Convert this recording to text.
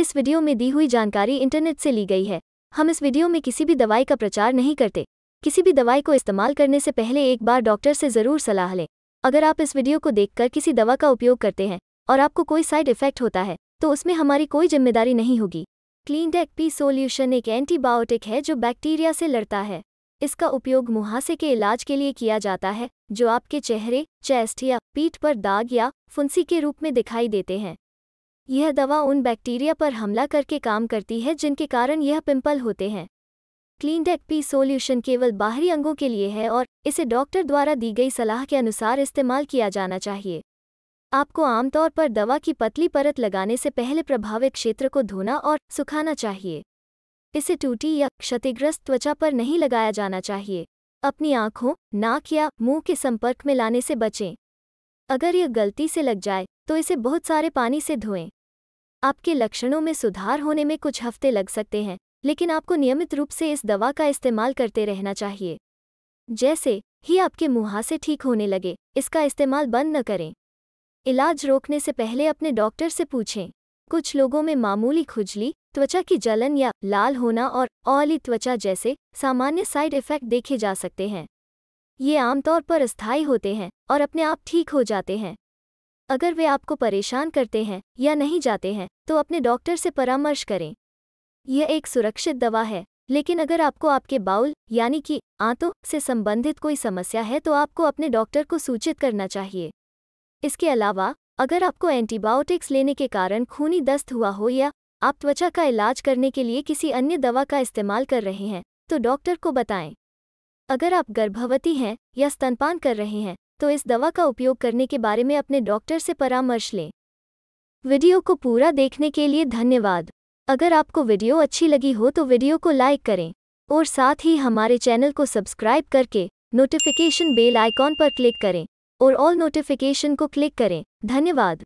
इस वीडियो में दी हुई जानकारी इंटरनेट से ली गई है हम इस वीडियो में किसी भी दवाई का प्रचार नहीं करते किसी भी दवाई को इस्तेमाल करने से पहले एक बार डॉक्टर से ज़रूर सलाह लें अगर आप इस वीडियो को देखकर किसी दवा का उपयोग करते हैं और आपको कोई साइड इफेक्ट होता है तो उसमें हमारी कोई जिम्मेदारी नहीं होगी क्लीन डेक पी सोल्यूशन एक एंटीबायोटिक है जो बैक्टीरिया से लड़ता है इसका उपयोग मुहासे के इलाज के लिए किया जाता है जो आपके चेहरे चेस्ट या पीठ पर दाग या फुंसी के रूप में दिखाई देते हैं यह दवा उन बैक्टीरिया पर हमला करके काम करती है जिनके कारण यह पिंपल होते हैं क्लीनडेक पी सोल्यूशन केवल बाहरी अंगों के लिए है और इसे डॉक्टर द्वारा दी गई सलाह के अनुसार इस्तेमाल किया जाना चाहिए आपको आमतौर पर दवा की पतली परत लगाने से पहले प्रभावित क्षेत्र को धोना और सुखाना चाहिए इसे टूटी या क्षतिग्रस्त त्वचा पर नहीं लगाया जाना चाहिए अपनी आंखों नाक या मुंह के संपर्क में लाने से बचें अगर यह गलती से लग जाए तो इसे बहुत सारे पानी से धोएं आपके लक्षणों में सुधार होने में कुछ हफ्ते लग सकते हैं लेकिन आपको नियमित रूप से इस दवा का इस्तेमाल करते रहना चाहिए जैसे ही आपके मुहासे ठीक होने लगे इसका इस्तेमाल बंद न करें इलाज रोकने से पहले अपने डॉक्टर से पूछें कुछ लोगों में मामूली खुजली त्वचा की जलन या लाल होना और औली त्वचा जैसे सामान्य साइड इफेक्ट देखे जा सकते हैं ये आमतौर पर अस्थायी होते हैं और अपने आप ठीक हो जाते हैं अगर वे आपको परेशान करते हैं या नहीं जाते हैं तो अपने डॉक्टर से परामर्श करें यह एक सुरक्षित दवा है लेकिन अगर आपको आपके बाउल यानी कि आंतों से संबंधित कोई समस्या है तो आपको अपने डॉक्टर को सूचित करना चाहिए इसके अलावा अगर आपको एंटीबायोटिक्स लेने के कारण खूनी दस्त हुआ हो या आप त्वचा का इलाज करने के लिए किसी अन्य दवा का इस्तेमाल कर रहे हैं तो डॉक्टर को बताएं अगर आप गर्भवती हैं या स्तनपान कर रहे हैं तो इस दवा का उपयोग करने के बारे में अपने डॉक्टर से परामर्श लें वीडियो को पूरा देखने के लिए धन्यवाद अगर आपको वीडियो अच्छी लगी हो तो वीडियो को लाइक करें और साथ ही हमारे चैनल को सब्सक्राइब करके नोटिफिकेशन बेल आइकॉन पर क्लिक करें और ऑल नोटिफिकेशन को क्लिक करें धन्यवाद